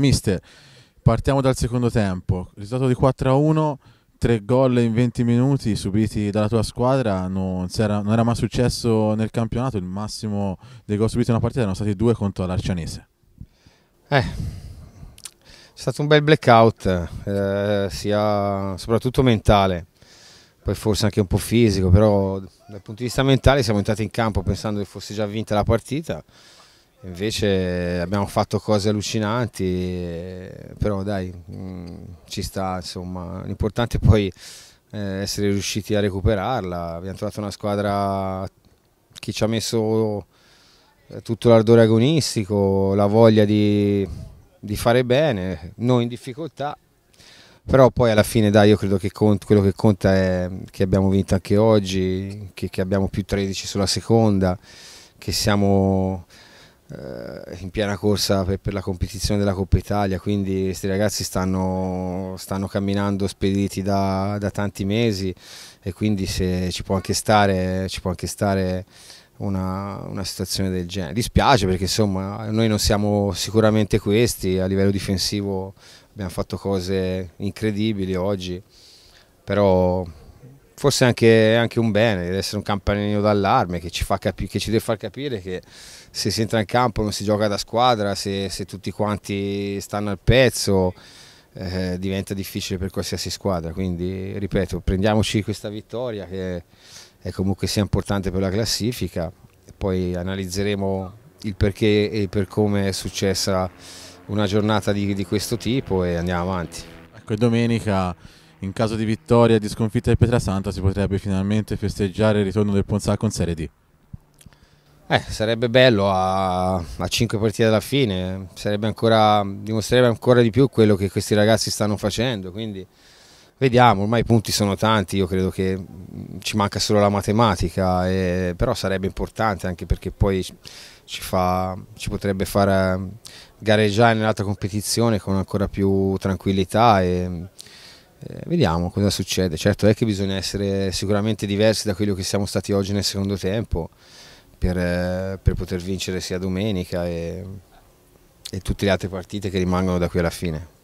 Mister, partiamo dal secondo tempo. Risultato di 4 a 1, tre gol in 20 minuti subiti dalla tua squadra. Non, era, non era mai successo nel campionato. Il massimo dei gol subiti in una partita erano stati due contro l'Arcianese. Eh, è stato un bel blackout, eh, sia soprattutto mentale, poi forse anche un po' fisico, però dal punto di vista mentale siamo entrati in campo pensando che fosse già vinta la partita Invece abbiamo fatto cose allucinanti, però dai, mm, ci sta, insomma, l'importante è poi eh, essere riusciti a recuperarla. Abbiamo trovato una squadra che ci ha messo eh, tutto l'ardore agonistico, la voglia di, di, fare bene, noi in difficoltà, però poi alla fine dai, io credo che conto, quello che conta è che abbiamo vinto anche oggi, che, che abbiamo più 13 sulla seconda, che siamo in piena corsa per, per, la competizione della Coppa Italia, quindi questi ragazzi stanno, stanno camminando spediti da, da, tanti mesi e quindi se ci può anche stare, può anche stare una, una, situazione del genere. Dispiace perché insomma noi non siamo sicuramente questi, a livello difensivo abbiamo fatto cose incredibili oggi, però forse anche, anche, un bene, deve essere un campanello d'allarme che, che, ci deve far capire che se si entra in campo non si gioca da squadra, se, se tutti quanti stanno al pezzo eh, diventa difficile per qualsiasi squadra. Quindi ripeto, prendiamoci questa vittoria che è comunque sia importante per la classifica e poi analizzeremo il perché e per come è successa una giornata di, di questo tipo e andiamo avanti. Ecco, domenica in caso di vittoria e di sconfitta di Pietrasanta si potrebbe finalmente festeggiare il ritorno del Ponza con Serie D. Eh, sarebbe bello a, a 5 partite dalla fine, ancora, dimostrerebbe ancora di più quello che questi ragazzi stanno facendo, quindi vediamo, ormai i punti sono tanti, io credo che mm, ci manca solo la matematica, e, però sarebbe importante anche perché poi ci, fa, ci potrebbe far eh, gareggiare nell'altra competizione con ancora più tranquillità e, eh, vediamo cosa succede. Certo è che bisogna essere sicuramente diversi da quello che siamo stati oggi nel secondo tempo per, eh, per poter vincere sia domenica e, e tutte le altre partite che rimangono da qui alla fine.